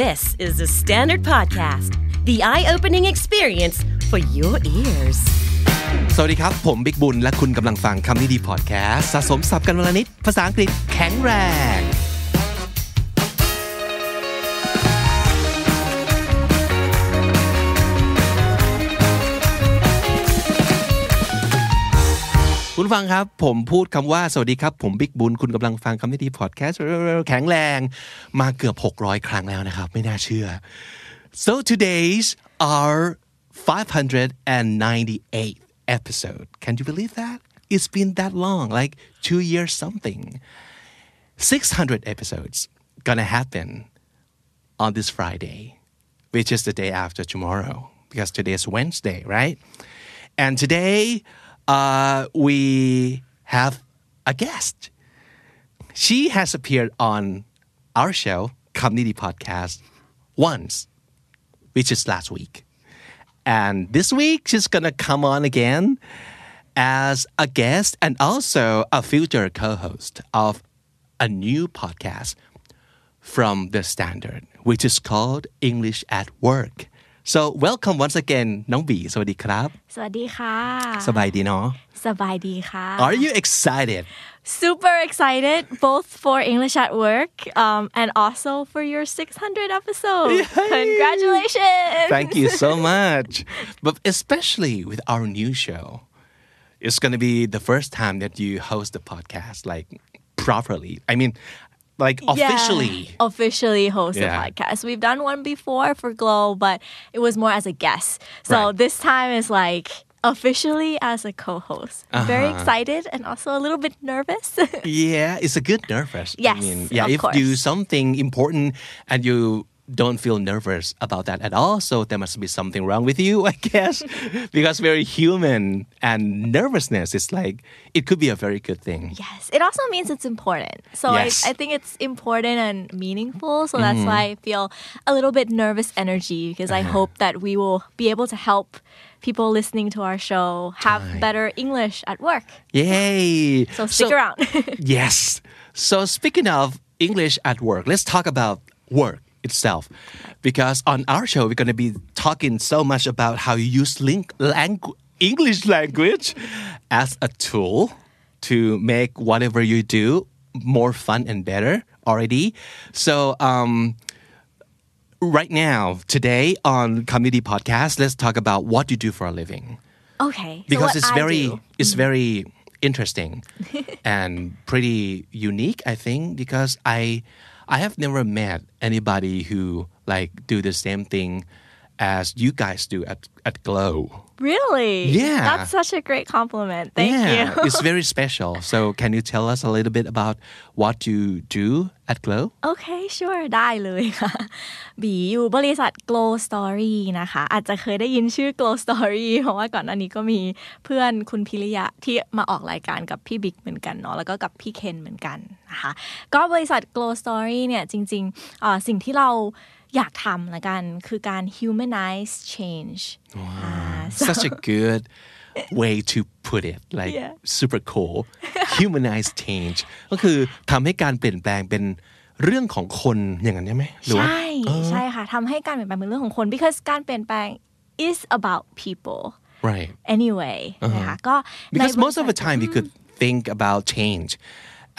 This is the Standard Podcast. The eye-opening experience for your ears. สวัสดีครับ ผมบิกบุญ และคุณกำลังฟังคำนี้ดีพอดแคสต์สะสมสับกันวลนิด ภาษาอังกฤษแข็งแรงคุณฟังครับผมพูดคำว่าสวัสดีครับ ผมบิ๊กบุญคุณกำลังฟังคำนิยมพอดแคสต์แข็งแรงมาเกือบ600ครั้งแล้วนะครับไม่น่าเชื่อ so today's our 598th episode can you believe that it's been that long like two years something 600 episodes gonna happen on this Friday which is the day after tomorrow because today is Wednesday right and today uh, we have a guest. She has appeared on our show, Comedy Podcast, once, which is last week. And this week, she's going to come on again as a guest and also a future co host of a new podcast from The Standard, which is called English at Work so welcome once again น้องบีสวัสดีครับ สวัสดีค่ะ สบายดีเนาะ สบายดีค่ะ Are you excited Super excited both for English at work um, and also for your 600 episode Congratulations Thank you so much but especially with our new show it's going to be the first time that you host the podcast like properly I mean like officially yeah, officially host yeah. a podcast. We've done one before for Glow, but it was more as a guest. So right. this time is like officially as a co-host. Uh-huh. Very excited and also a little bit nervous. yeah, it's a good nervous. Yes, I mean, yeah. if course. do something important and you don't feel nervous about that at all. So there must be something wrong with you, I guess, because we're human and nervousness is like, it could be a very good thing. Yes. It also means it's important. So yes. I, I think it's important and meaningful. So that's mm. why I feel a little bit nervous energy because uh-huh. I hope that we will be able to help people listening to our show have better English at work. Yay. so stick so, around. yes. So speaking of English at work, let's talk about work itself because on our show we're going to be talking so much about how you use langu- English language as a tool to make whatever you do more fun and better already. So um, right now, today on Comedy Podcast, let's talk about what you do for a living. Okay. Because so it's I very do. it's mm-hmm. very interesting and pretty unique, I think, because I I have never met anybody who like do the same thing as you guys do at, at Glow. Really? Yeah. That's such a great compliment. Thank yeah, you. it's very special. So, can you tell us a little bit about what you do at Glow? Okay, sure. ได้เลยค่ะบีอยู่บริษัท Glow Story นะคะอาจจะเคยได้ยินชื่อ Glow Story เพราะว่าก่อนหน้านี้ก็มีเพื่อนคุณพิริยะที่มาออกรายการกับพี่บิ๊กเหมือนกันเนาะแล้วก็กับพี่เคนเหมือนกันนะคะก็บริษัท Glow Story เนี่ยจริงๆสิ่งที่เราอยากทำละกัน คือการ humanize change wow, so, such a good way to put it like yeah. super cool humanize change ก็คือทำให้การเปลี่ยนแปลงเป็นเรื่องของคนอย่างนั้นใช่ไหมใช่ใช่ค่ะทำให้การเปลี่ยนแปลงเป็นเรื่องของคน because การเปลี่ยนแปลง is about people right anyway นะคะก็ because most of the time we could think about change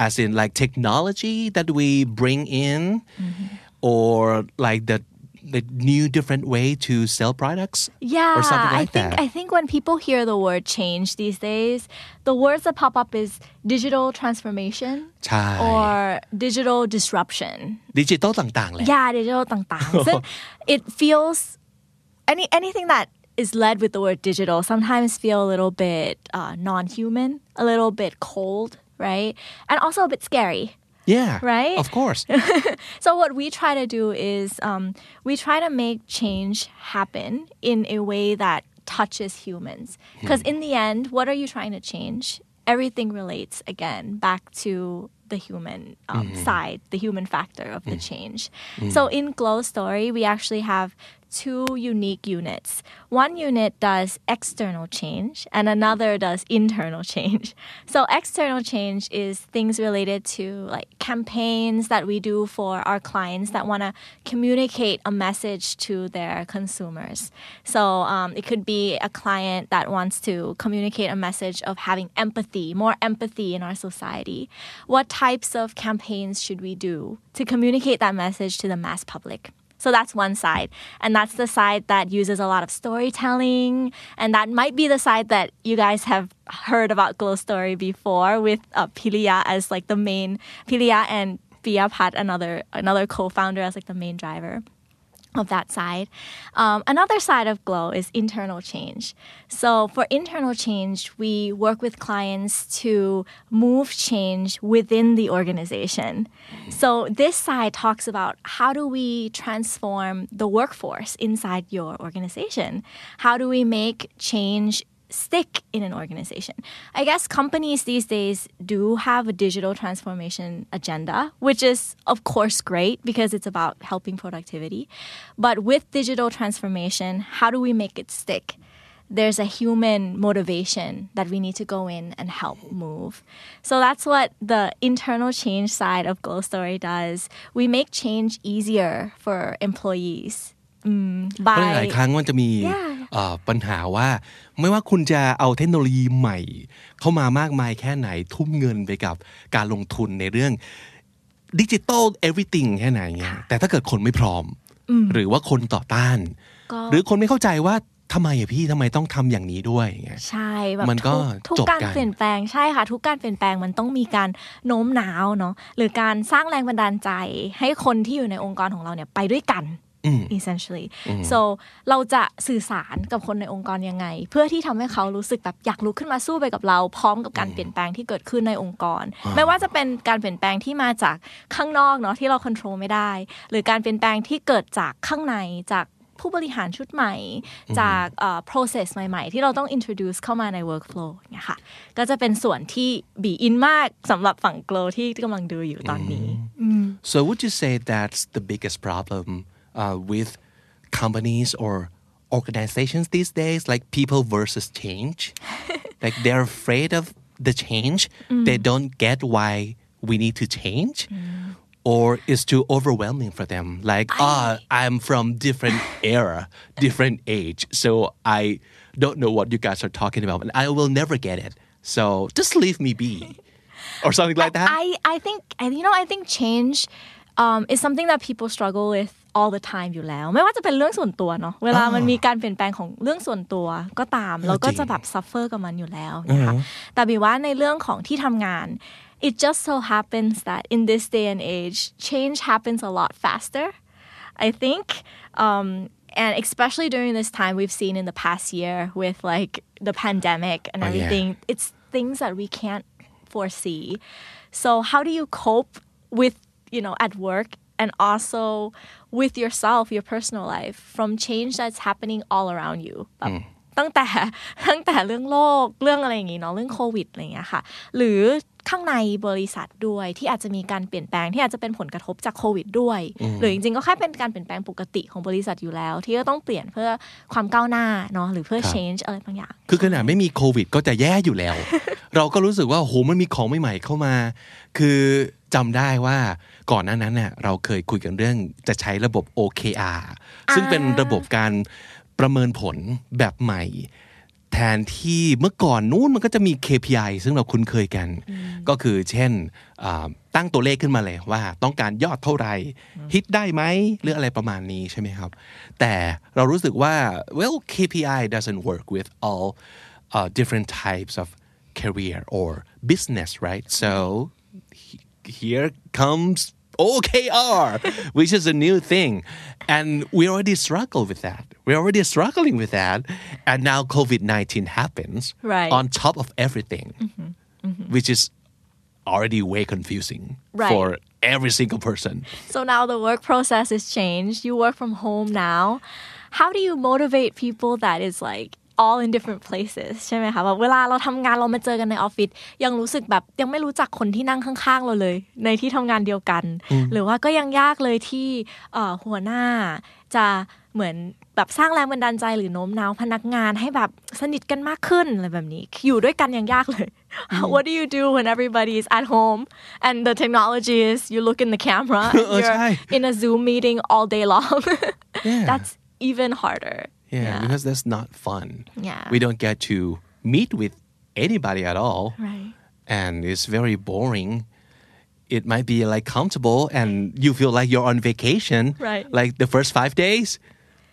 as in like technology that we bring in mm-hmm. or like the the new different way to sell products yeah or something like i think that. i think when people hear the word change these days the words that pop up is digital transformation or digital disruption ดิจิตอลต่างๆแหละ yeah digital ต่างๆ it feels any anything that is led with the word digital sometimes feel a little bit uh, non-human a little bit cold right and also a bit scary yeah. Right? Of course. so, what we try to do is um, we try to make change happen in a way that touches humans. Because, hmm. in the end, what are you trying to change? Everything relates again back to the human um, mm-hmm. side, the human factor of the mm-hmm. change. Mm-hmm. So in Glow Story, we actually have two unique units. One unit does external change and another does internal change. So external change is things related to like campaigns that we do for our clients that want to communicate a message to their consumers. So um, it could be a client that wants to communicate a message of having empathy, more empathy in our society. What types of campaigns should we do to communicate that message to the mass public? So that's one side. And that's the side that uses a lot of storytelling. And that might be the side that you guys have heard about Glow Story before with uh, Pilia as like the main, Pilia and Pia Pat, another, another co-founder as like the main driver of that side. Um, another side of Glow is internal change. So, for internal change, we work with clients to move change within the organization. So, this side talks about how do we transform the workforce inside your organization? How do we make change stick in an organization. I guess companies these days do have a digital transformation agenda, which is, of course, great because it's about helping productivity. But with digital transformation, how do we make it stick? There's a human motivation that we need to go in and help move. So that's what the internal change side of Goal Story does. We make change easier for employees เพราะหลายครั้งมันจะมีปัญหาว่า ไม่ว่าคุณจะเอาเทคโนโลยีใหม่ เข้ามามากมายแค่ไหนทุ่มเงินไปกับการลงทุนในเรื่องดิจิตอลเอเวอร์ติงแค่ไหนเงี้ยแต่ถ้าเกิดคนไม่พร้อม หรือว่าคนต่อต้าน หรือคนไม่เข้าใจว่าทำไมอะพี่ทำไมต้องทำอย่างนี้ด้วย ใช่แบบมันก็ทุกการเปลี่ยนแปลงใช่ค่ะ ทุกการเปลี่ยนแปลงมันต้องมีการโน้มน้าวเนาะ หรือการสร้างแรงบันดาลใจให้คนที่อยู่ในองค์กรของเราเนี่ยไปด้วยกัน essentially so เราจะสื่อสารกับคนในองค์กรยังไงเพื่อที่ทำให้เขารู้สึกแบบอยากลุกขึ้นมาสู้ไปกับเรา พร้อมกับการเปลี่ยนแปลงที่เกิดขึ้นในองค์กร ไม่ว่าจะเป็นการเปลี่ยนแปลงที่มาจากข้างนอกเนาะที่เราควบคุมไม่ได้ หรือการเปลี่ยนแปลงที่เกิดจากข้างในจากผู้บริหารชุดใหม่ จาก process ใหม่ๆที่เราต้อง introduce เข้ามาใน workflow เนี่ยค่ะ ก็จะเป็นส่วนที่บีอินมากสำหรับฝั่ง glow ที่กำลังดูอยู่ตอนนี้ so would you say that's the biggest problem uh, with companies or organizations these days, like people versus change. like they're afraid of the change. Mm. They don't get why we need to change. Mm. Or it's too overwhelming for them. Like, ah, oh, I'm from different era, different age. So I don't know what you guys are talking about. And I will never get it. So just leave me be. Or something like that. I, I think you know, I think change um, is something that people struggle with all the time อยู่แล้วไม่ว่าจะเป็นเรื่องส่วนตัวเนาะเวลามันมีการเปลี่ยนแปลงของเรื่องส่วนตัวก็ตามเราก็จะแบบซัฟเฟอร์กับมันอยู่แล้วนะคะแต่บีว่าในเรื่องของที่ทำงาน it just so happens that in this day and age change happens a lot faster I think um, and especially during this time we've seen in the past year with like the pandemic and oh, everything yeah. it's things that we can't foresee so how do you cope with you know at work and also with yourself your personal life from change that's happening all around you mm. ตั้งแต่ตั้งแต่เรื่องโลกเรื่องอะไรอย่างงี้เนาะเรื่องโควิดอะไรอย่างเงี้ยค่ะหรือข้างในบริษัทด้วยที่อาจจะมีการเปลี่ยนแปลงที่อาจจะเป็นผลกระทบจากโควิดด้วย หรือจริงๆก็แค่เป็นการเปลี่ยนแปลงปกติของบริษัทอยู่แล้ว ที่ก็ต้องเปลี่ยนเพื่อความก้าวหน้าเนาะหรือเพื่อ change อะไรบางอย่างคือขนาดไม่มีโควิดก็จะแย่อยู่แล้ว เราก็รู้สึกว่าโหมันมีของใหม่ๆเข้ามา คือจำได้ว่าก่อนหน้านั้นเนี่ยเราเคยคุยกันเรื่องจะใช้ระบบ OKR ซึ่งเป็นระบบการประเมินผลแบบใหม่ แทนที่เมื่อก่อนนู้นมันก็จะมี KPI ซึ่งเราคุ้นเคยกัน ก็คือเช่นตั้งตัวเลขขึ้นมาเลยว่าต้องการยอดเท่าไหร่ฮิตได้ไหมหรืออะไรประมาณนี้ใช่ไหมครับแต่เรารู้สึกว่า well KPI doesn't work with all uh, different types of career or business right so here comes OKR, which is a new thing. And we already struggle with that. We're already struggling with that. And now COVID 19 happens right. on top of everything, mm-hmm. Mm-hmm. which is already way confusing right. for every single person. So now the work process is changed. You work from home now. How do you motivate people that is like all in different places ใช่ไหมคะแบบเวลาเราทำงานเรามาเจอกันในออฟฟิศยังรู้สึกแบบยังไม่รู้จักคนที่นั่งข้างๆเราเลย ในที่ทำงานเดียวกัน หรือว่าก็ยังยากเลยที่หัวหน้า จะเหมือนแบบสร้างแรงบันดาลใจหรือโน้มน้าวพนักงานให้แบบสนิทกันมากขึ้นอะไรแบบนี้ อยู่ด้วยกันยังยากเลย What do you do when everybody is at home and the technology is you look in the camera you're in a Zoom meeting all day long That's even harder. Yeah, yeah, because that's not fun. Yeah. We don't get to meet with anybody at all. Right. And it's very boring. It might be like comfortable and you feel like you're on vacation. Right. Like the first five days.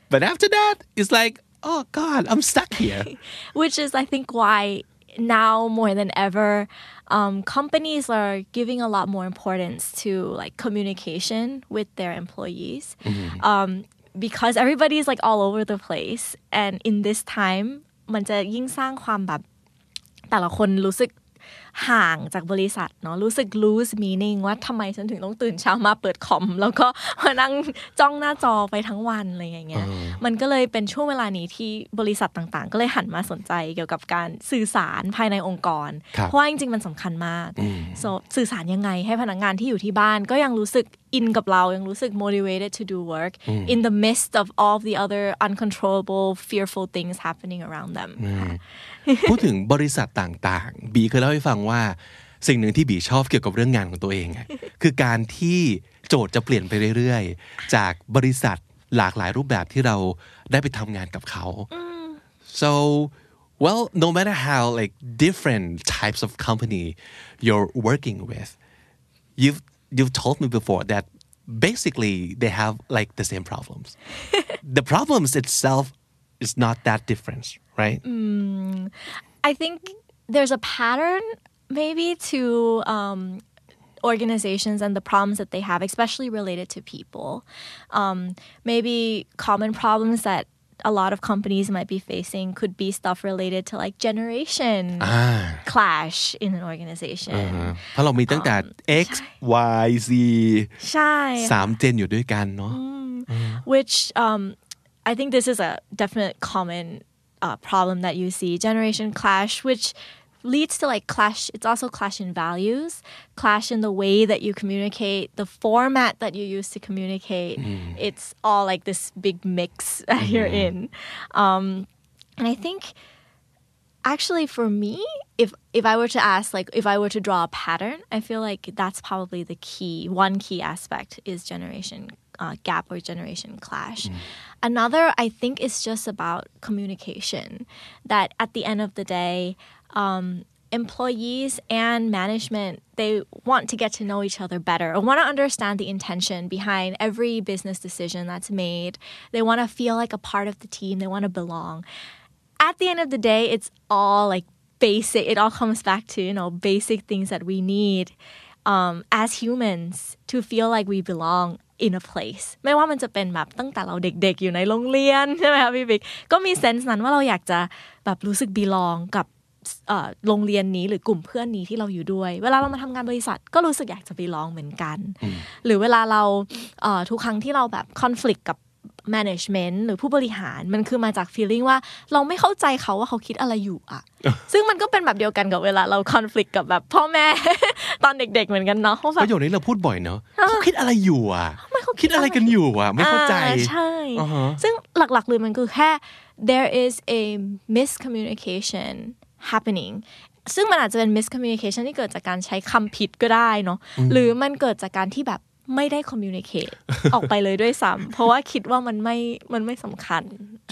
But after that, it's like, oh God, I'm stuck here. Which is, I think, why now more than ever, um, companies are giving a lot more importance to like communication with their employees. Mm-hmm. Um, because everybody's i like all over the place and in this time มันจะยิ่งสร้างความแบบแต่ละคนรู้สึกห่างจากบริษัทเนาะรู้สึก lose meaning ว่าทำไมฉันถึงต้องตื่นเช้ามาเปิดคอมแล้วก็มานั่งจ้องหน้าจอไปทั้งวันอะไรอย่างเงี้ยมันก็เลยเป็นช่วงเวลานี้ที่บริษัทต่างๆ ก็เลยหันมาสนใจเกี่ยวกับการสื่อสารภายในองค์กร เพราะว่าจริงๆมันสำคัญมากสื่อสารยังไงให้พนักงานที่อยู่ที่บ้านก็ยังรู้สึกอินกับเรายังรู้สึก motivated to do work in the midst of all the other uncontrollable fearful things happening around them พูดถึงบริษัทต่างๆ บีเคยเล่าให้ฟังว่าสิ่งหนึ่งที่บีชอบเกี่ยวกับเรื่องงานของตัวเองคือการที่โจทย์จะเปลี่ยนไปเรื่อยๆจากบริษัทหลากหลายรูปแบบที่เราได้ไปทำงานกับเขา so well no matter how like different types of company you're working with you've you've told me before that basically they have like the same problems. the problems itself is not that different, right? Mm, I think there's a pattern maybe to um, organizations and the problems that they have, especially related to people. Um, maybe common problems that a lot of companies might be facing could be stuff related to like generation ah. clash in an organization uh-huh. เพราะเรามีตั้งแต่ X Y Z ใช่สามเจนอยู่ด้วยกันเนาะ mm. which um, I think this is a definite common uh, problem that you see generation clash which leads to like clash it's also clash in values clash in the way that you communicate the format that you use to communicate mm. it's all like this big mix that mm you're mm-hmm. in um, and i think actually for me if if i were to ask like if i were to draw a pattern i feel like that's probably the key one key aspect is generation uh, gap or generation clash. Mm. Another, I think, is just about communication. That at the end of the day, um, employees and management they want to get to know each other better or want to understand the intention behind every business decision that's made they want to feel like a part of the team they want to belong at the end of the day it's all like basic it all comes back to you know basic things that we need um, as humans to feel like we belong in a place ไม่ว่ามันจะเป็นแบบตั้งแต่เราเด็ก ๆ อยู่ในโรงเรียนใช่ไหมคะพี่บิ๊กก็มีเซนส์นั้นว่าเราอยากจะแบบรู้สึก belong กับโรงเรียนนี้หรือกลุ่มเพื่อนนี้ที่เราอยู่ด้วยเวลาเรามาทำงานบริษัทก็รู้สึกอยากจะบีลองเหมือนกัน หรือเวลาเราทุกครั้งที่เราแบบคอน FLICT กับ management หรือผู้บริหารมันคือมาจาก feeling ว่าเราไม่เข้าใจเขาว่าเขาคิดอะไรอยู่อะซึ่งมันก็เป็นแบบเดียวกันกับเวลาเราคอน f l i c t กับแบบพ่อแม่ ตอนเด็ก ๆเหมือนกันเนาะประโยคนี้เราพูดบ่อยเนาะเขาคิดอะไรอยู่อ่ะเขาคิดอะไรกันอยู่อ่ะไม่เข้าใจใช่ซึ่งหลักๆเลยมันคือแค่ there is a miscommunication happening ซึ่งมันอาจจะเป็น miscommunication ที่เกิดจากการใช้คำผิดก็ได้เนาะหรือมันเกิดจากการที่แบบไม่ได้คอมมิวนิเคตออกไปเลยด้วยซ้ำเพราะว่าคิดว่ามันไม่ มันไม่สำคัญ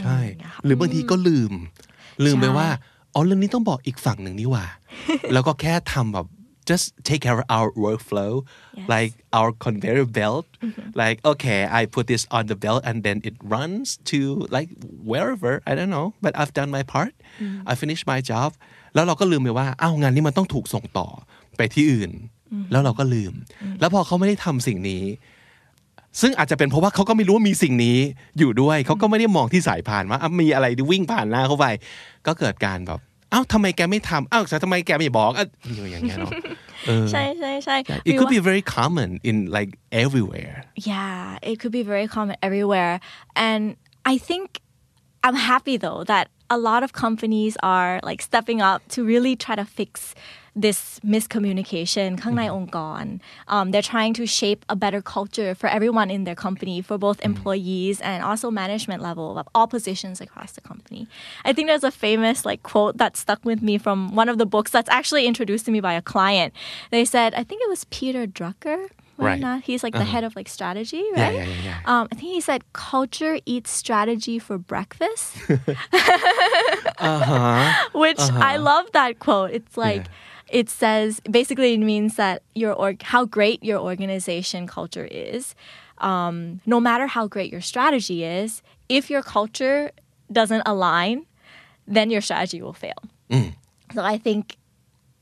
ใช่หรือบางทีก็ลืม ลืมไปว่าอ๋อเรื่องนี้ต้องบอกอีกฝั่งหนึ่งนี่ว่าแล้วก็แค่ทำแบบ just take care of our workflow like our conveyor belt like okay I put this on the belt and then it runs to like wherever I don't know but I've done my part I finished my job แล้วเราก็ลืมไปว่าอ้าวงานนี้มันต้องถูกส่งต่อไปที่อื่นแล้วเราก็ลืม แล้วพอเขาไม่ได้ทำสิ่งนี้ ซึ่งอาจจะเป็นเพราะว่าเขาก็ไม่รู้ว่ามีสิ่งนี้อยู่ด้วยเขาก็ไม่ได้มองที่สายผ่านว่ามีอะไรวิ่งผ่านหน้าเขาไป ก็เกิดการแบบ เอ้าทำไมแกไม่ทำเอ้าทำไมแกไม่บอกอ่ะอย่างเงี้ยเนาะใช่ใช่ใช่ it could be very common in like everywhere yeah it could be very common everywhere and I think I'm happy though that a lot of companies are like stepping up to really try to fix this miscommunication ข้างในองค์กร um, they're trying to shape a better culture for everyone in their company for both mm. employees and also management level of all positions across the company I think there's a famous like quote that stuck with me from one of the books that's actually introduced to me by a client they said I think it was Peter Drucker right. Not, he's like uh-huh. the head of like strategy, right? Yeah, yeah, yeah, yeah. Um, I think he said culture eats strategy for breakfast, uh-huh. which uh-huh. I love that quote. It's like. Yeah it says basically it means that your org how great your organization culture is um, no matter how great your strategy is if your culture doesn't align then your strategy will fail mm. so i think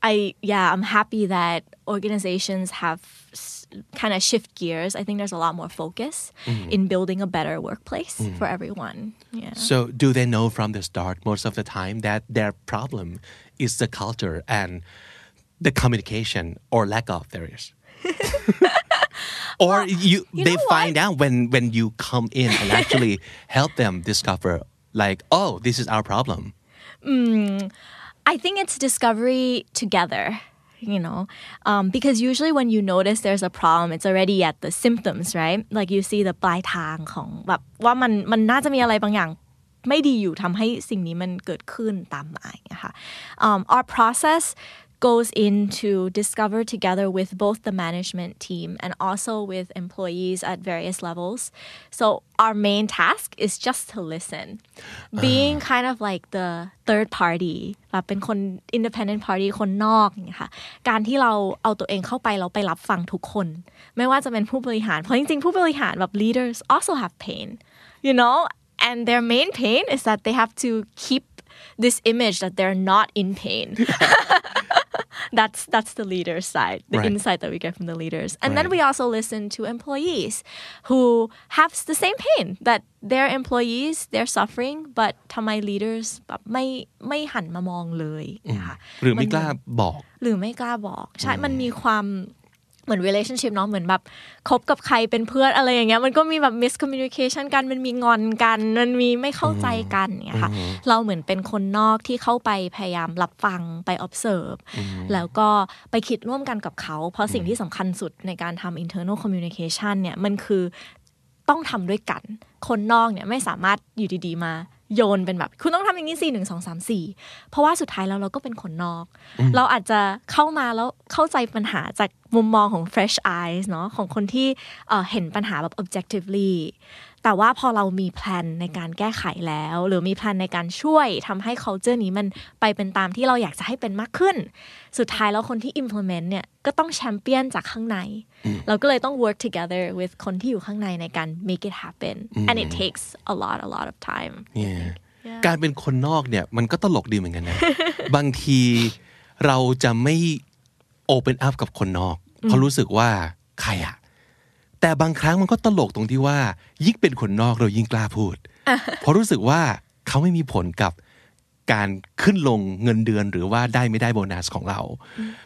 i yeah i'm happy that organizations have s- kind of shift gears i think there's a lot more focus mm. in building a better workplace mm. for everyone yeah. so do they know from the start most of the time that their problem is the culture and the communication or lack of there is. or well, you, you they find what? out when when you come in and actually help them discover like oh this is our problem. Mm, I think it's discovery together you know um, because usually when you notice there's a problem it's already at the symptoms right like you see the ปลายทางของแบบว่ามันมันน่าจะมีอะไรบางอย่าง ไม่ดีอยู่ทำให้สิ่งนี้มันเกิดขึ้นตามมาอย่างเงี้ยค่ะ um, our process goes in to discover together with both the management team and also with employees at various levels. So our main task is just to listen. Ah. Being kind of like the third party like an independent party คนนอกเนี่ยค่ะการที่เราเอาตัวเองเข้าไปเราไปรับฟังทุกคนไม่ว่าจะเป็นผู้บริหารเพราะจริงๆผู้บริหารแบบ leaders also have pain you know and their main pain is that they have to keep this image that they're not in pain that's that's the leader side, the right. insight that we get from the leaders. And right. then we also listen to employees who have the same pain that their employees they're suffering but ทำไม leaders แบบไม่ไม่หันมามองเลยนะคะหรือไม่กล้าบอกหรือไม่กล้าบอกใช่มันมีความเหมือน relationship เนาะเหมือนแบบคบกับใครเป็นเพื่อนอะไรอย่างเงี้ยมันก็มีแบบ miscommunication กันมันมีงอนกัน มันมีไม่เข้าใจกันเนี่ยค่ะเราเหมือนเป็นคนนอกที่เข้าไปพยายามรับฟังไป observe แล้วก็ไปคิดร่วมกันกับเขา เพราะสิ่งที่สำคัญสุดในการทำ internal communication เนี่ยมันคือต้องทำด้วยกัน คนนอกเนี่ยไม่สามารถอยู่ดีๆมาโยนเป็นแบบคุณต้องทำอย่างนี้สี่หนึ่งสองสามสี่เพราะว่าสุดท้ายแล้วเราก็เป็นคนนอกเราอาจจะเข้ามาแล้วเข้าใจปัญหาจากมุมมองของ fresh eyes เนาะของคนที่เห็นปัญหาแบบ objectively แต่ว่าพอเรามีแพลนในการแก้ไขแล้วหรือมีแพลนในการช่วยทำให้ culture นี้มันไปเป็นตามที่เราอยากจะให้เป็นมากขึ้น สุดท้ายแล้วคนที่ implement เนี่ยก็ต้องแชมเปี้ยนจากข้างใน เราก็เลยต้อง work together with คนที่อยู่ข้างในในการ make it happen and it takes a lot a lot of time การเป็นคนนอกเนี่ยมันก็ตลกดีเหมือนกันนะบางทีเราจะไม่ open up กับคนนอก เพราะรู้สึกว่าใครอะแต่บางครั้งมันก็ตลกตรงที่ว่า ยิ่งเป็นคนนอกเรายิ่งกล้าพูด เพราะรู้สึกว่าเขาไม่มีผลกับการขึ้นลงเงินเดือนหรือว่าได้ไม่ได้โบนัสของเรา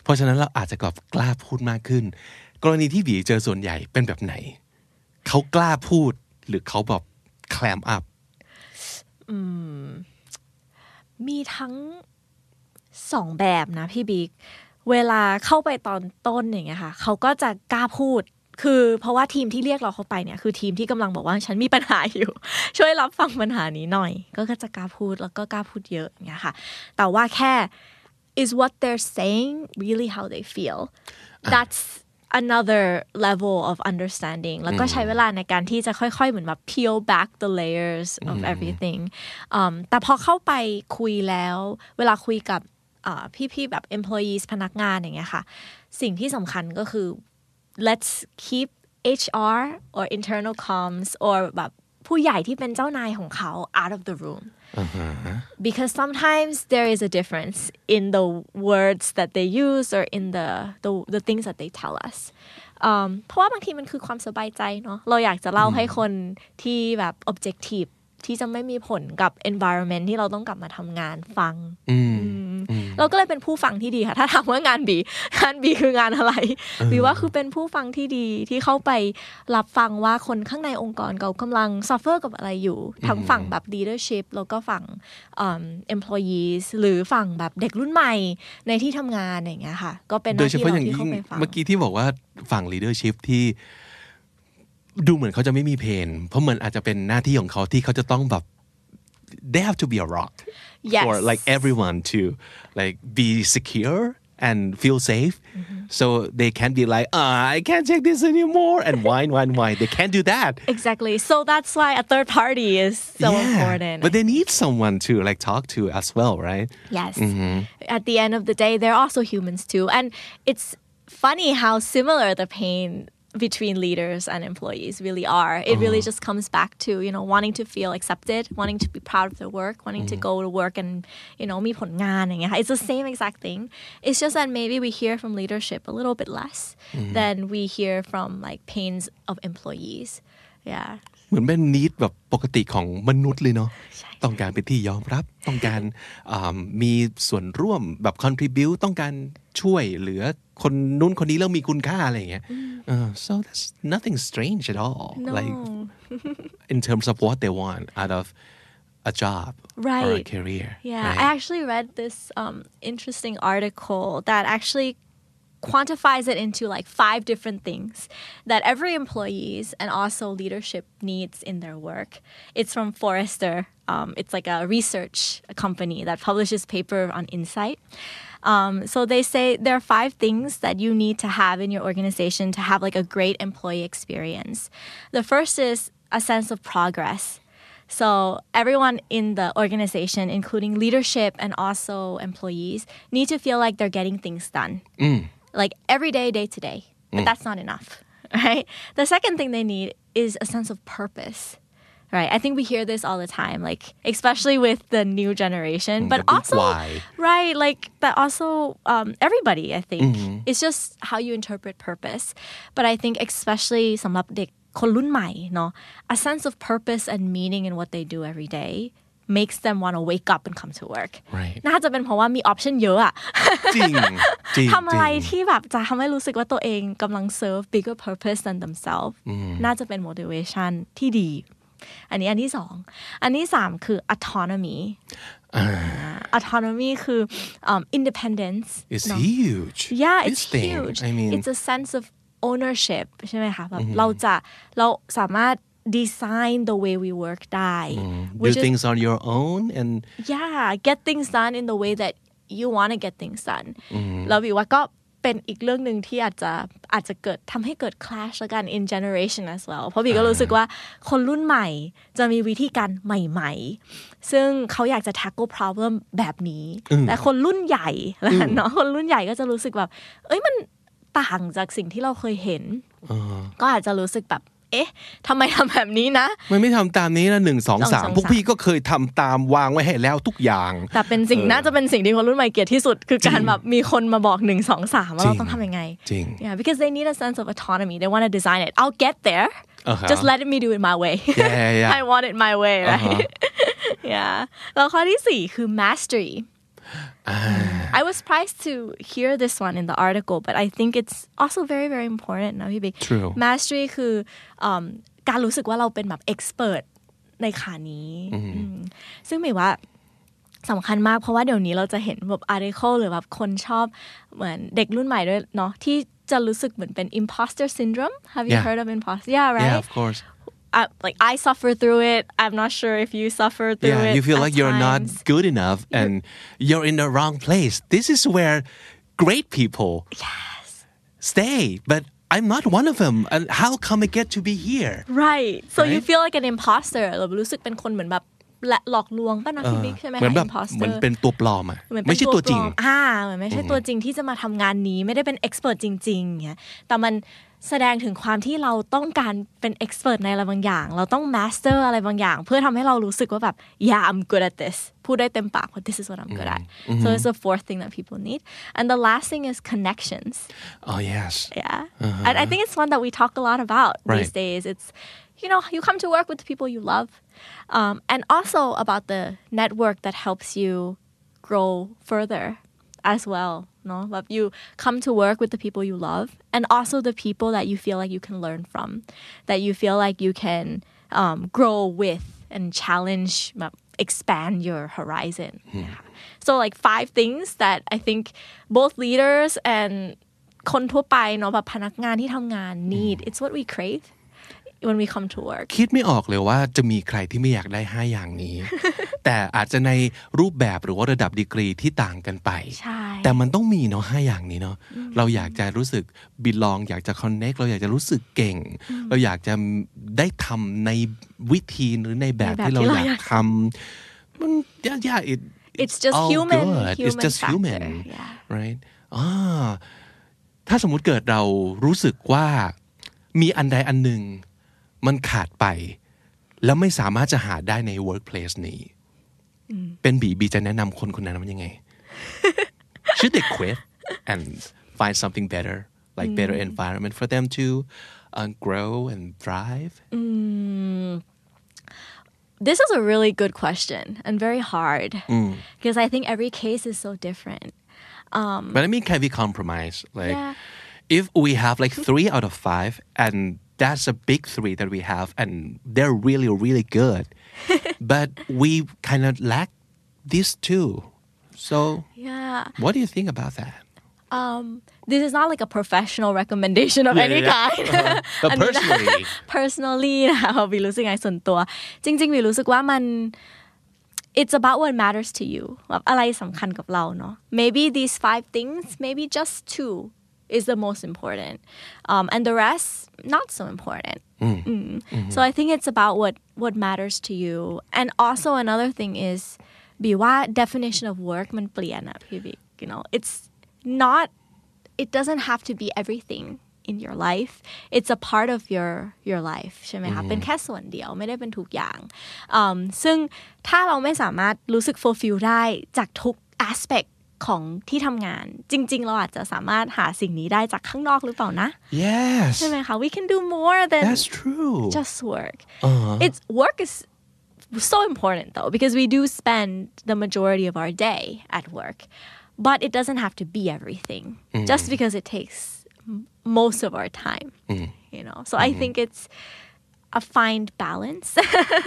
เพราะฉะนั้นเราอาจจะกลับกล้าพูดมากขึ้น กรณีที่บีเจอส่วนใหญ่เป็นแบบไหน เขากล้าพูด หรือเขาแบบแคลมอัพมีทั้งสองแบบนะพี่บิ๊กเวลาเข้าไปตอนต้นอย่างเงี้ยค่ะเขาก็จะกล้าพูดคือเพราะว่าทีมที่เรียกเราเข้าไปเนี่ย คือทีมที่กำลังบอกว่าฉันมีปัญหาอยู่ ช่วยรับฟังปัญหานี้หน่อย ก็จะกล้าพูดแล้วก็กล้าพูดเยอะอย่างเงี้ยค่ะแต่ว่าแค่ is what they're saying really how they feel that's another level of understanding แล้วก็ใช้เวลาในการที่จะค่อยๆเหมือนแบบ peel back the layers of everything แต่พอเข้าไปคุยแล้วเวลาคุยกับพี่ๆแบบ employees พนักงานอย่างเงี้ยค่ะสิ่งที่สำคัญก็คือ let's keep HR or internal comms or แบบผู้ใหญ่ที่เป็นเจ้านายของเขา out of the room uh-huh. because sometimes there is a difference in the words that they use or in the the, the things that they tell us เพราะว่าบางทีมันคือความสบายใจเนาะ เราอยากจะเล่าให้คนที่แบบ objective ที่จะไม่มีผลกับ environment ที่เราต้องกลับมาทำงานฟังอืมเราก็เลยเป็นผู้ฟังที่ดีค่ะ ถ้าถามว่างานบีงานบีคืองานอะไรบีว่าคือเป็นผู้ฟังที่ดีที่เข้าไปรับฟังว่าคนข้างในองค์กรเขากำลังซัฟเฟอร์กับอะไรอยู่ทั้งฝั่งแบบ leadership แล้วก็ฝั่ง employees หรือฝั่งแบบเด็กรุ่นใหม่ในที่ทำงานอย่างเงี้ยค่ะก็เป็นโดยเฉพาะอย่างยิ่งเมื่อกี้ที่บอกว่าฝั่ง leadership ที่ดูเหมือนเขาจะไม่มีเพนเพราะเหมือนอาจจะเป็นหน้าที่ของเขาที่เขาจะต้องแบบ they have to be a yes. for like everyone to like be secure and feel safe. Mm-hmm. So they can't be like, ah, I can't take this anymore and whine, whine, whine. They can't do that. Exactly. So that's why a third party is so yeah, important. But they need someone to like talk to as well, right? Yes. Mm-hmm. At the end of the day, they're also humans too. And it's funny how similar the pain between leaders and employees really are. It really uh-huh. just comes back to, you know, wanting to feel accepted, wanting to be proud of their work, wanting mm. to uh-huh. go to work and, you know, มีผลงานอย่างเงี้ย It's the same exact thing. It's just that maybe we hear from leadership a little bit less mm. than we hear from like pains of employees. Yeah. เหมือนเป็นนิดแบบปกติของมนุษย์เลยเนาะต้องการเป็นที่ยอมรับต้องการมีส่วนร่วมแบบ contribute ต้องการช่วยเหลือคนนู้นคนนี้เริ่มมีคุณค่าอะไรอย่างเงี้ย so that's nothing strange at all no. like in terms of what they want out of a job right. or a career. Yeah, right? I actually read this um, interesting article that actually quantifies it into like five different things that every employees and also leadership needs in their work. It's from Forrester. Um, it's like a research company that publishes paper on insight. Um, so they say there are five things that you need to have in your organization to have like a great employee experience. The first is a sense of progress. So everyone in the organization, including leadership and also employees, need to feel like they're getting things done. Mm like every day, day to day. But mm. that's not enough, right? The second thing they need is a sense of purpose. Right. I think we hear this all the time, like especially with the new generation, mm, but also why. right, like but also um, everybody. I think mm-hmm. it's just how you interpret purpose. But I think especially some no, a sense of purpose and meaning in what they do every day makes them want to wake up and come to work น่าจะเป็นเพราะว่ามีออปชันเยอะอะจริงทำอะไรที่แบบจะทำให้รู้สึกว่าตัวเองกำลัง serve bigger purpose than themselves น่าจะเป็น motivation ที่ดี อันนี้อันที่สองอันที่สามคือ autonomy autonomy คือ um, independence it's no? huge yeah it's huge I mean it's a sense of ownership ใช่ไหมคะแบบเราจะเราสามารถ design the way we work ได้ do things on your own and yeah get things done in the way that you want to get things done ลราบีว่าก็เป็นอีกเรื่องหนึ่งที่อาจจะอาจจะเกิดทำให้เกิด clash กัน in generation as well เพราะบีก็รู้สึกว่าคนรุ่นใหม่จะมีวิธีการใหม่ ๆ ซึ่งเขาอยากจะ tackle problem แบบนี้ แต่คนรุ่นใหญ่แล้วเนาะคนรุ่นใหญ่ก็จะรู้สึกแบบ เอ้ย มันต่างจากสิ่งที่เราเคยเห็นก็อาจจะรู้สึกแบบเอ๊ะทำไมทำแบบนี้นะ มันไม่ทำตามนี้นะหนึ่งสองสามพวกพี่ก็เคยทำตามวางไว้ให้แล้วทุกอย่าง แต่เป็นสิ่งน่าจะเป็นสิ่งที่คนรุ่นใหม่เกลียดที่สุดคือการแบบมีคนมาบอกหนึ่งสองสามว่าเราต้องทำยังไงจริง yeah because they need a sense of autonomy they want to design it I'll get there just let me do it my way I want it my way right yeah แล้วข้อที่สี่คือ mastery I was surprised to hear this one in the article but I think it's also very very important นะพี่บิ๊ก True mastery คือการรู้สึกว่าเราเป็นแบบ expert ในขานี้ซึ่งหมายว่าสำคัญมากเพราะว่าเดี๋ยวนี้เราจะเห็นแบบ article หรือแบบคนชอบเหมือนเด็กรุ่นใหม่ด้วยเนาะที่จะรู้สึกเหมือนเป็น imposter syndrome have you yeah. heard of imposter yeah right yeah of course I, like I suffer through it. I'm not sure if you suffer through yeah, it. Yeah, you feel like you're not good enough and you're in the wrong place. This is where great people yes. stay, but I'm not one of them. And how come I get to be here? Right. So right? you feel like an imposter. เรารู้สึกเป็นคนเหมือนแบบหลอกลวงป่ะนะคุณบิ๊กใช่ไหมเหมือนแบบเหมือนเป็นตัวปลอมอ่ะไม่ใช่ตัวจริงอ่าเหมือนไม่ใช่ตัวจริงที่จะมาทํางานนี้ไม่ได้เป็นเอ็กซ์เพรสจริงๆเงี้ยแต่มันแสดงถึงความที่เราต้องการเป็นเอ็กซ์เพรสในอะไรบางอย่างเราต้องมาสเตอร์อะไรบางอย่างเพื่อทำให้เรารู้สึกว่าแบบ yeah I'm good at this พูดได้เต็มปากว่า this is what I'm good at so it's the fourth thing that people need and the last thing is connections oh yes yeah uh-huh. and I think it's one that we talk a lot about right. these days it's you know you come to work with the people you love um, and also about the network that helps you grow further as well no love you come to work with the people you love and also the people that you feel like you can learn from that you feel like you can um, grow with and challenge expand your horizon hmm. yeah. so like five things that i think both leaders and คนทั่วไปเนาะแบบพนักงานที่ทำงาน need hmm. it's what we crave when we come to work คิดไม่ออกเลยว่าจะมีใครที่ไม่อยากได้5อย่างนี้ แต่อาจจะในรูปแบบหรือว่าระดับดีกรีที่ต่างกันไปใช่แต่มันต้องมีเนาะห้าอย่างนี้เนาะเราอยากจะรู้สึกบิลลอง อยากจะคอนเน็กเราอยากจะรู้สึกเก่งเราอยากจะได้ทำในวิธีหรือในแบบที่เราอยากทำมันยากยาก it's just human it's just human right อ่าถ้าสมมุติเกิดเรารู้สึกว่ามีอันใดอันหนึ่งมันขาดไปแล้วไม่สามารถจะหาได้ใน workplace นี้เป็นบีบีจะแนะนำคนคนนั้นมันยังไง should they quit and find something better like better environment for them to uh, grow and thrive this is a really good question and very hard because I think every case is so different Um, but I mean, can we compromise? Like, yeah. if we have like three out of five, and that's a big three that we have, and they're really, really good. but we kind of lack these two. So, yeah. What do you think about that? Um, this is not like a professional recommendation of yeah, any yeah. kind But personally personally it's about what matters to you maybe these five things maybe just two is the most important, um, and the rest not so important. Mm. Mm. Mm-hmm. So I think it's about what what matters to you, and also another thing is, what definition of work มันเปลี่ยนอะพี่บิ๊ก you know it's not it doesn't have to be everything in your life it's a part of your your life ใช่ไหมคะเป็นแค่ส่วนเดียวไม่ได้เป็นทุกอย่างซึ่งถ้าเราไม่สามารถรู้สึก mm-hmm. um, fulfill ได้จากทุก aspect ของที่ทำงาน yes ใช่ไหมคะ we can do more than that's true just work uh-huh. it's work is so important though because we do spend the majority of our day at work but it doesn't have to be everything mm. just because it takes most of our time mm. you know so mm-hmm. i think it's a find balance.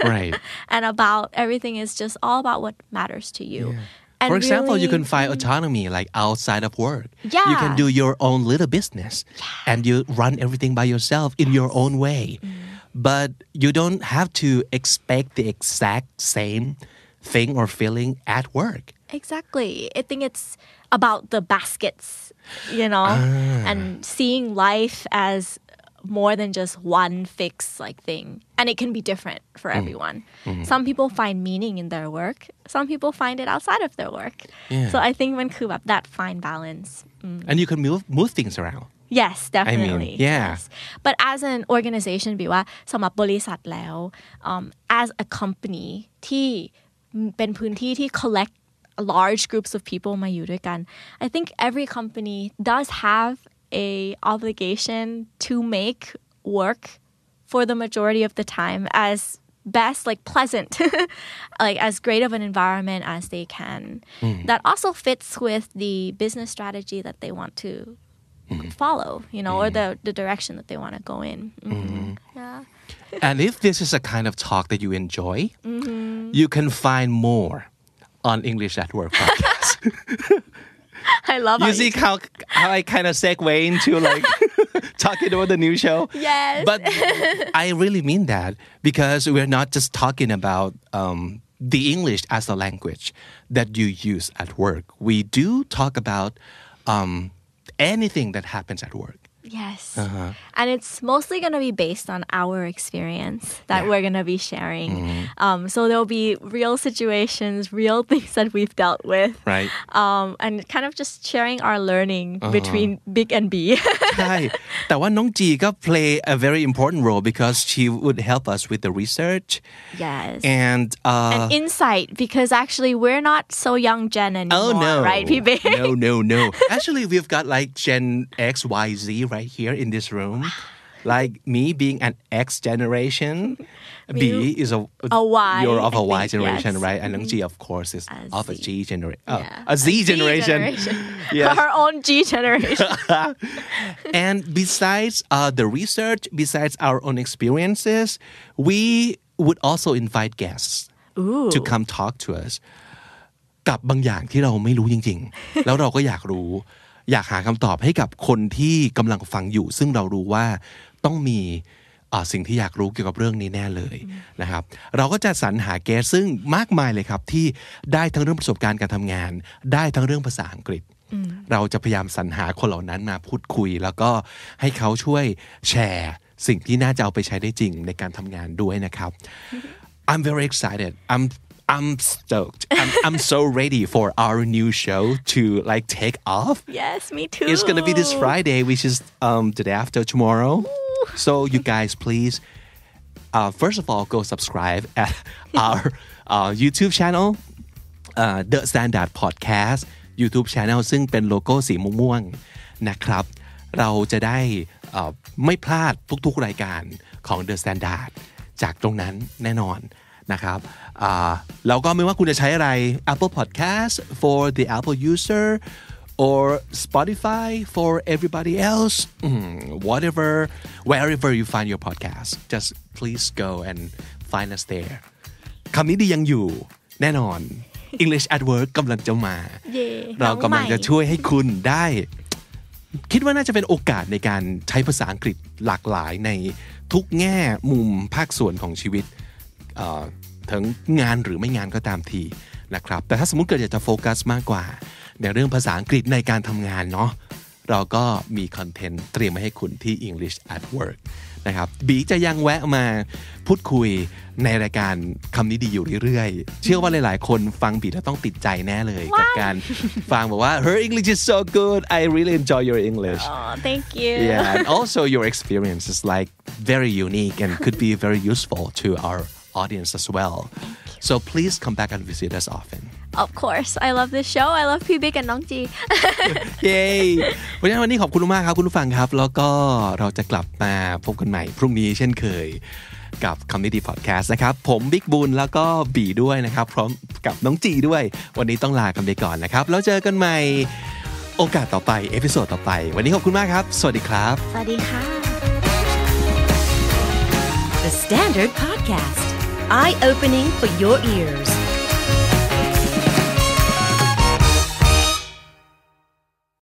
right. And about everything is just all about what matters to you. Yeah. And For example, really, you can find autonomy like outside of work. Yeah. You can do your own little business yeah. and you run everything by yourself in yes. your own way. Mm. But you don't have to expect the exact same thing or feeling at work. Exactly. I think it's about the baskets, you know, ah. and seeing life as more than just one fixed like thing and it can be different for mm-hmm. everyone mm-hmm. some people find meaning in their work some people find it outside of their work yeah. so i think when kubab that fine balance mm. and you can move move things around Yes, definitely. I mean, yeah. Yes. But as an organization บีว่าสำหรับบริษัทแล้ว leo um, as a company t ที่เป็นพื้นที่ที่ collect large groups of people มาอยู่ด้วยกัน I think every company does have a obligation to make work for the majority of the time as best like pleasant like as great of an environment as they can mm. that also fits with the business strategy that they want to mm. follow you know mm. or the, the direction that they want to go in mm-hmm. mm-hmm. yeah and if this is a kind of talk that you enjoy mm-hmm. you can find more on english at work podcast I love you see how how I kind of segue into like talking about the new show. Yes, but I really mean that because we're not just talking about um, the English as a language that you use at work. We do talk about um, anything that happens at work. Yes. Uh-huh. And it's mostly going to be based on our experience that yeah. we're going to be sharing. Mm-hmm. Um, so there'll be real situations, real things that we've dealt with. Right. Um, and kind of just sharing our learning uh-huh. between big and B. Hi. but one, Nong Ji play a very important role because she would help us with the research. Yes. And, uh, and insight because actually we're not so young Gen oh, anymore. Oh, no. Right, Pibe? No, no, no. actually, we've got like Gen X, Y, Z, right? right here in this room. Like me being an X generation, B is a, a Y. You're of a Y think, generation, yes. right? And Nung mm-hmm. G, of course, is a of a G generation. Oh, yeah. a Z a generation. generation. yes. Her own G generation. and besides uh, the research, besides our own experiences, we would also invite guests Ooh. to come talk to us อยากหาคำตอบให้กับคนที่กำลังฟังอยู่ ซึ่งเรารู้ว่าต้องมีสิ่งที่อยากรู้เกี่ยวกับเรื่องนี้แน่เลยนะครับ เราก็จะสรรหาแกสซึ่งมากมายเลยครับ ที่ได้ทั้งเรื่องประสบการณ์การทำงาน ได้ทั้งเรื่องภาษาอังกฤษ เราจะพยายามสรรหาคนเหล่านั้นมาพูดคุยแล้วก็ให้เขาช่วยแชร์สิ่งที่น่าจะเอาไปใช้ได้จริงในการทำงานด้วยนะครับ I'm very excited I'm I'm stoked. I'm, I'm so ready for our new show to like take off. Yes, me too. It's gonna be this Friday, which is um the day after tomorrow. Ooh. So you guys, please, uh, first of all, go subscribe at our uh, YouTube channel, uh, The Standard Podcast YouTube channel ซึ่งเป็นโลโก้สีม่วงๆนะครับเราจะได้ไม่พลาดทุกๆรายการของ The Standard จากตรงนั้นแน่นอนนะครับแล้วก็ไม่ว่าคุณจะใช้อะไร Apple Podcast for the Apple user or Spotify for everybody else whatever wherever you find your podcast just please go and find us there คำนี้ดียังอยู่แน่นอน English at Work กำลังจะมาเรากำลังจะช่วยให้คุณได้ คิดว่าน่าจะเป็นโอกาสในการใช้ภาษาอังกฤษหลากหลายในทุกแง่มุมภาคส่วนของชีวิตถึงงานหรือไม่งานก็ตามทีนะครับแต่ถ้าสมมติเกิดอยากจะโฟกัสมากกว่า ในเรื่องภาษาอังกฤษในการทำงานเนาะเราก็มีคอนเทนต์เตรียมมาให้คุณที่ English at Work นะครับ บีจะยังแวะมาพูดคุยในรายการคำนี้ดีอยู่เรื่อยๆ เชื่อว่าหลายๆ คนฟังบีแล้วต้องติดใจแน่เลย กับการฟังบอกว่า her English is so good I really enjoy your English oh thank you yeah and also your experience is like very unique and could be very useful to our audience as well. So please come back and visit us often. Of course, I love this show. I love พี่บิ๊ก and น้องจีเย้วันนี้วันนี้ขอบคุณมากครับ คุณผู้ฟังครับแล้วก็เราจะกลับมาพบกันใหม่พรุ่งนี้เช่นเคยกับคำนิดีพอดแคสต์นะครับผมบิ๊กบุญแล้วก็บีด้วยนะครับพร้อมกับน้องจีด้วย วันนี้ต้องลากันไปก่อนนะครับแล้วเจอกันใหม่โอกาสต่อไปเอพิโซดต่อไป วันนี้ขอบคุณมากครับสวัสดีครับสวัสดีค่ะ The Standard Podcast eye opening for your ears.